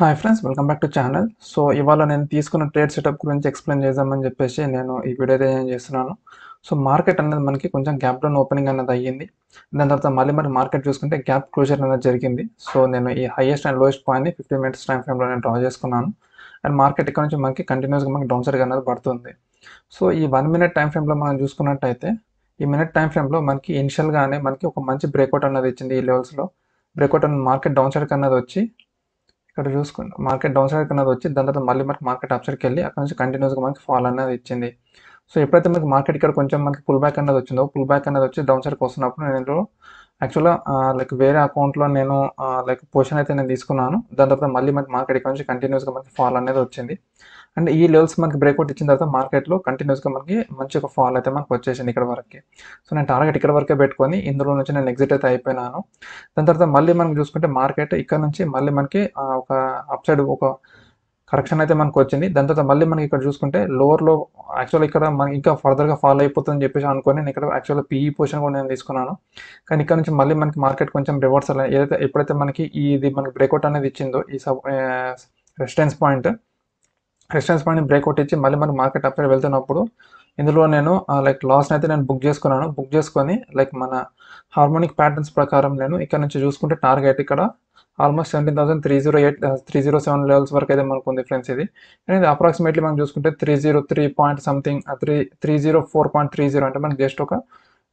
hi friends welcome back to channel so ఇవాళ నేను తీసుకున్న ట్రేడ్ సెటప్ గురించి ఎక్స్ప్లెయిన్ చేద్దామని చెప్పేసి నేను ఈ వీడియో ఏం చేస్తున్నాను సో మార్కెట్ అనేది మనకి కొంచెం గ్యాప్ డౌన్ ఓపెనింగ్ అనేది అయ్యింది దాని తర్వాత మళ్ళీ మరి మార్కెట్ చూసుకుంటే గ్యాప్ క్లోజర్ అనేది జరిగింది సో నేను ఈ హైయెస్ట్ అండ్ లోయెస్ట్ పాయింట్ని ఫిఫ్టీ మినిట్స్ టైం ఫ్రేమ్లో నేను డ్రా చేసుకున్నాను అండ్ మార్కెట్ ఇక్కడ నుంచి మనకి కంటిన్యూస్గా మనకి డౌన్ సైడ్గా అనేది పడుతుంది సో ఈ వన్ మినిట్ టైం ఫ్రేమ్లో మనం చూసుకున్నట్టయితే ఈ మినిట్ టైం ఫ్రేమ్లో మనకి ఇనిషియల్గానే మనకి ఒక మంచి బ్రేక్అవుట్ అనేది ఇచ్చింది ఈ లెవెల్స్లో బ్రేక్అవుట్ అనేది మార్కెట్ డౌన్ సైడ్ అనేది వచ్చి ఇక్కడ చూసుకుంటే మార్కెట్ డౌన్ సైడ్ అనేది వచ్చి దాని తర్వాత మళ్ళీ మనకి మార్కెట్ అప్ సైడ్కి వెళ్ళి అక్కడ నుంచి కంటిన్యూస్గా మనకి ఫాల్ అనేది ఇచ్చింది సో ఎప్పుడైతే మనకి మార్కెట్ ఇక్కడ కొంచెం మనకి పుల్ బ్యాక్ అనేది వచ్చిందో పుల్ బ్యాక్ అనేది వచ్చి డౌన్ సైడ్కి వస్తున్నప్పుడు నేను యాక్చువల్గా లైక్ వేరే అకౌంట్లో నేను లైక్ పొజిషన్ అయితే నేను తీసుకున్నాను దాని తర్వాత మళ్ళీ మనకి మార్కెట్ ఇక్కడ నుంచి కంటిన్యూస్గా మనకి ఫాల్ అనేది వచ్చింది అండ్ ఈ లెవెల్స్ మనకి బ్రేక్అవుట్ ఇచ్చిన తర్వాత మార్కెట్లో కంటిన్యూస్గా మనకి మంచి ఒక ఫాల్ అయితే మనకు వచ్చేసింది ఇక్కడ వరకు సో నేను టార్గెట్ ఇక్కడ వరకే పెట్టుకొని ఇందులో నుంచి నేను ఎగ్జిట్ అయితే అయిపోయినాను దాని తర్వాత మళ్ళీ మనం చూసుకుంటే మార్కెట్ ఇక్కడ నుంచి మళ్ళీ మనకి ఒక అప్ సైడ్ ఒక కరెక్షన్ అయితే మనకు వచ్చింది దాని తర్వాత మళ్ళీ మనకి ఇక్కడ చూసుకుంటే లోవర్లో యాక్చువల్ ఇక్కడ మనకి ఇంకా ఫర్దర్గా ఫాలో అయిపోతుందని చెప్పేసి అనుకోని నేను ఇక్కడ యాక్చువల్ పీఈ పొజిషన్ కూడా నేను తీసుకున్నాను కానీ ఇక్కడ నుంచి మళ్ళీ మనకి మార్కెట్ కొంచెం రివర్సల్ ఏదైతే ఎప్పుడైతే మనకి ఇది మనకి బ్రేక్అవుట్ అనేది ఇచ్చిందో ఈ sub resistance point resistance point breakout ఇచ్చి మళ్ళీ మనకి మార్కెట్ అప్ వెళ్తున్నప్పుడు ఇందులో నేను లైక్ లాస్ని అయితే నేను బుక్ చేసుకున్నాను బుక్ చేసుకొని లైక్ మన హార్మోనిక్ ప్యాటర్న్స్ ప్రకారం నేను ఇక్కడ నుంచి చూసుకుంటే టార్గెట్ ఇక్కడ almost seventeen thousand three zero eight three zero seven levels వరకు అయితే మనకు ఉంది ఫ్రెండ్స్ ఇది ఇది అప్రాక్సిమేట్లీ మనం చూసుకుంటే three zero three point something three three zero four point three zero అంటే మనకి జస్ట్ ఒక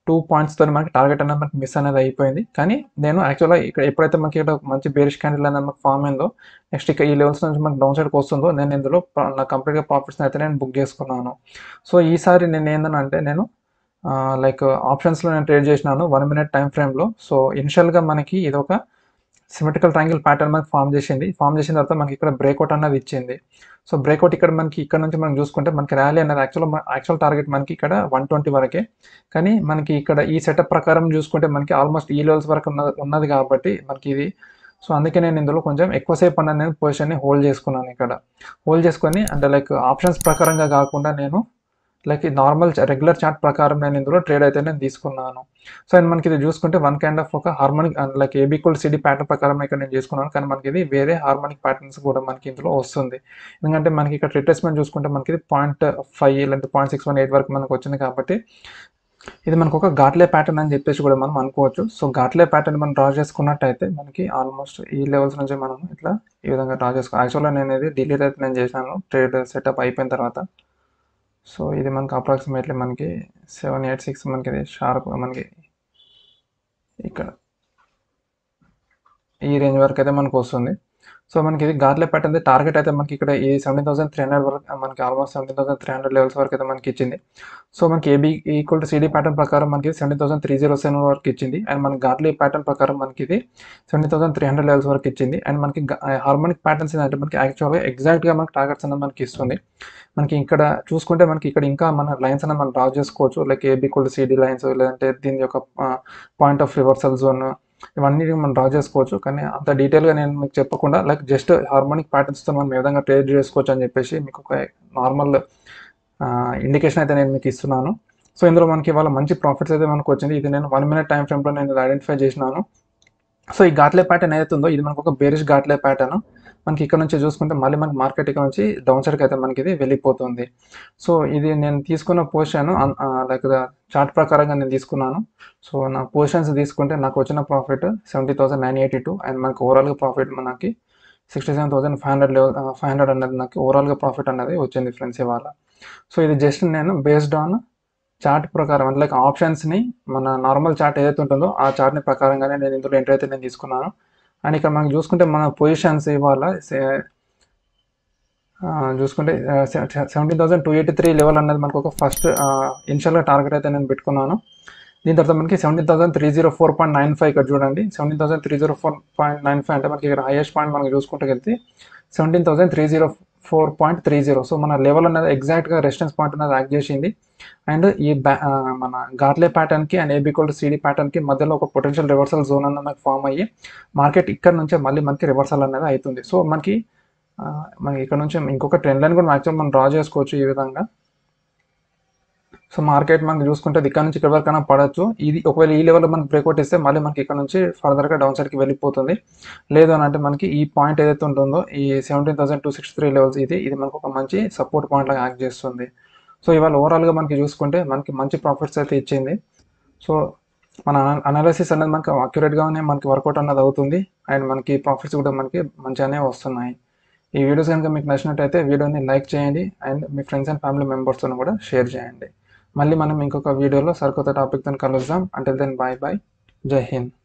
టూ పాయింట్స్తో మనకి టార్గెట్ అనేది మనకి మిస్ అనేది అయిపోయింది కానీ నేను యాక్చువల్గా ఇక్కడ ఎప్పుడైతే మనకి ఇక్కడ మంచి బేరిష్ క్యాండిల్ అనేది మనకి ఫామ్ అయిందో నెక్స్ట్ ఇక్కడ ఈ లెవెల్స్ నుంచి మనకి డౌన్ సైడ్కి వస్తుందో నేను ఇందులో నా కంప్లీట్గా ప్రాఫిట్స్ని అయితే నేను బుక్ చేసుకున్నాను సో ఈసారి నేను ఏంటంటే నేను లైక్ ఆప్షన్స్లో నేను ట్రేడ్ చేసినాను వన్ మినిట్ టైం ఫ్రేమ్లో సో ఇనిషియల్గా మనకి ఇది ఒక సిమెట్రికల్ ట్రాంగిల్ ప్యాటర్న్ మనకి ఫామ్ చేసింది ఫామ్ చేసిన తర్వాత మనకి ఇక్కడ బ్రేక్అవుట్ అన్నది ఇచ్చింది సో బ్రేక్అవుట్ ఇక్కడ మనకి ఇక్కడ నుంచి మనం చూసుకుంటే మనకి ర్యాలీ అనేది యాక్చువల్ యాక్చువల్ టార్గెట్ మనకి ఇక్కడ వన్ ట్వంటీ వరకే కానీ మనకి ఇక్కడ ఈ సెటప్ ప్రకారం చూసుకుంటే మనకి ఆల్మోస్ట్ ఈ లెవెల్స్ వరకు ఉన్నది ఉన్నది కాబట్టి మనకి ఇది సో అందుకే నేను ఇందులో కొంచెం ఎక్కువసేపు అన్న నేను పొజిషన్ని హోల్డ్ చేసుకున్నాను ఇక్కడ హోల్డ్ చేసుకొని అంటే లైక్ ఆప్షన్స్ ప్రకారంగా కాకుండా నేను లైక్ నార్మల్ రెగ్యులర్ చార్ట్ ప్రకారం నేను ఇందులో ట్రేడ్ అయితే నేను తీసుకున్నాను సో అండ్ మనకి ఇది చూసుకుంటే వన్ కైండ్ ఆఫ్ ఒక harmonic like AB equal CD pattern ప్రకారం ఇక్కడ నేను చేసుకున్నాను కానీ మనకి ఇది వేరే హార్మోనిక్ ప్యాటర్న్స్ కూడా మనకి ఇందులో వస్తుంది ఎందుకంటే మనకి ఇక్కడ రిట్రెస్మెంట్ చూసుకుంటే మనకి ఇది పాయింట్ ఫైవ్ లేదా పాయింట్ సిక్స్ వన్ ఎయిట్ వరకు మనకు వచ్చింది కాబట్టి ఇది మనకు ఒక ఘాట్లే ప్యాటర్న్ అని చెప్పేసి కూడా మనం అనుకోవచ్చు సో ఘాట్లే ప్యాటర్న్ మనం డ్రా చేసుకున్నట్టయితే మనకి ఆల్మోస్ట్ ఈ లెవెల్స్ నుంచి మనం ఇట్లా ఈ విధంగా డ్రా చేసుకో యాక్చువల్గా నేను ఇది డిలీట్ అయితే నేను చేశాను ట్రేడ్ సెటప్ అయిపోయిన తర్వాత సో ఇది మనకి అప్రాక్సిమేట్లీ మనకి సెవెన్ ఎయిట్ సిక్స్ మనకి ఇది షార్ప్ మనకి ఇక్కడ ఈ రేంజ్ వరకు అయితే మనకు వస్తుంది సో మనకి ఇది గార్లే పెట్టింది టార్గెట్ అయితే మనకి ఇక్కడ ఈ సెవెంటీన్ థౌసండ్ త్రీ హండ్రెడ్ వరకు మనకి almost seventeen thousand three hundred levels వరకు అయితే మనకి ఇచ్చింది సో మనకి AB equal to CD pattern ప్రకారం మనకి seventy thousand three zero seven వరకు ఇచ్చింది అండ్ మన గార్లీ ప్యాటర్న్ ప్రకారం మనకి ఇది seventy thousand three hundred levels వరకు ఇచ్చింది అండ్ మనకి హార్మోనిక్ ప్యాటర్న్స్ ఏంటంటే మనకి యాక్చువల్గా ఎగ్జాక్ట్గా మనకి టార్గెట్స్ అనేది మనకి ఇస్తుంది మనకి ఇక్కడ చూసుకుంటే మనకి ఇక్కడ ఇంకా మన లైన్స్ అనేది మనం డ్రా చేసుకోవచ్చు like AB equal to CD lines లేదంటే దీని యొక్క పాయింట్ ఆఫ్ రివర్సల్ జోన్ ఇవన్నీ మనం డ్రా చేసుకోవచ్చు కానీ అంత డీటెయిల్గా నేను మీకు చెప్పకుండా లైక్ జస్ట్ హార్మోనిక్ ప్యాటర్న్స్తో మనం ఏ విధంగా ట్రేడ్ చేసుకోవచ్చు అని చెప్పేసి మీకు ఒక నార్మల్ ఇండికేషన్ అయితే నేను మీకు ఇస్తున్నాను సో ఇందులో మనకి ఇవాళ మంచి ప్రాఫిట్స్ అయితే మనకు వచ్చింది ఇది నేను వన్ మినిట్ టైం ఫ్రేమ్లో నేను ఐడెంటిఫై చేసినాను సో ఈ ఘాట్లే ప్యాటర్న్ ఏదైతే ఉందో ఇది మనకు ఒక బేరిష్ ఘాట్లే ప్యాటర్న్ మనకి ఇక్కడ నుంచి చూసుకుంటే మళ్ళీ మనకి మార్కెట్ ఇక్కడ నుంచి డౌన్ సైడ్కి అయితే మనకి ఇది వెళ్ళిపోతుంది సో ఇది నేను తీసుకున్న పొజిషన్ లైక్ చార్ట్ ప్రకారంగా నేను తీసుకున్నాను సో నా పొజిషన్స్ తీసుకుంటే నాకు వచ్చిన profit seventy thousand nine eighty two and మనకి ఓవరాల్గా ప్రాఫిట్ మనకి sixty seven thousand five hundred five hundred అనేది నాకు ఓవరాల్గా ప్రాఫిట్ అనేది వచ్చింది ఫ్రెండ్స్ ఇవాళ సో ఇది జస్ట్ నేను బేస్డ్ ఆన్ చార్ట్ ప్రకారం అంటే లైక్ ఆప్షన్స్ని మన నార్మల్ చార్ట్ ఏదైతే ఉంటుందో ఆ చార్ట్ని ప్రకారంగానే నేను ఇందులో ఎంటర్ అయితే నేను తీసుకున్నాను అండ్ ఇక్కడ మనం చూసుకుంటే మన పొజిషన్స్ ఇవాళ చూసుకుంటే seventeen thousand two eighty three level అనేది మనకు ఒక ఫస్ట్ ఇనిషియల్గా టార్గెట్ అయితే నేను పెట్టుకున్నాను దీని తర్వాత మనకి seventeen thousand three zero four point nine five ఇక్కడ చూడండి seventeen thousand three zero four point nine five అంటే మనకి ఇక్కడ హైయెస్ట్ పాయింట్ మనం చూసుకుంటే వెళ్తే seventeen thousand three zero four point three zero so మన లెవెల్ అనేది ఎగ్జాక్ట్గా రెసిస్టెన్స్ పాయింట్ అనేది యాక్ట్ చేసింది అండ్ ఈ మన గార్లే ప్యాటర్న్కి అండ్ కోల్డ్ సిడి ప్యాటర్న్కి మధ్యలో ఒక పొటెన్షియల్ రివర్సల్ జోన్ అనేది మనకు ఫామ్ అయ్యి మార్కెట్ ఇక్కడ నుంచే మళ్ళీ మనకి రివర్సల్ అనేది అవుతుంది సో మనకి మనకి ఇక్కడ నుంచి ఇంకొక ట్రెండ్ లైన్ కూడా మ్యాక్సిమం మనం డ్రా చేసుకోవచ్చు ఈ విధంగా సో మార్కెట్ మనకి చూసుకుంటే ఇక్కడ నుంచి ఇక్కడ వరకైనా పడవచ్చు ఇది ఒకవేళ ఈ లెవెల్లో మనకి బ్రేక్అవుట్ ఇస్తే మళ్ళీ మనకి ఇక్కడ నుంచి ఫర్దర్గా డౌన్ సైడ్కి వెళ్ళిపోతుంది లేదు అని అంటే మనకి ఈ పాయింట్ ఏదైతే ఉంటుందో ఈ seventeen two sixty three levels ఇది ఇది మనకు ఒక మంచి సపోర్ట్ పాయింట్ లాగా యాక్ట్ చేస్తుంది సో ఇవాళ ఓవరాల్గా మనకి చూసుకుంటే మనకి మంచి ప్రాఫిట్స్ అయితే ఇచ్చింది సో మన అనాలిసిస్ అనేది మనకి అక్యురేట్గానే మనకి వర్కౌట్ అన్నది అవుతుంది అండ్ మనకి ప్రాఫిట్స్ కూడా మనకి మంచిగానే వస్తున్నాయి ఈ వీడియోస్ కనుక మీకు నచ్చినట్టయితే వీడియోని లైక్ చేయండి అండ్ మీ ఫ్రెండ్స్ అండ్ ఫ్యామిలీ మెంబర్స్తో కూడా షేర్ చేయండి మళ్ళీ మనం ఇంకొక వీడియోలో సరికొత్త టాపిక్తో కలుద్దాం అంటే దెన్ బాయ్ బాయ్ జై హింద్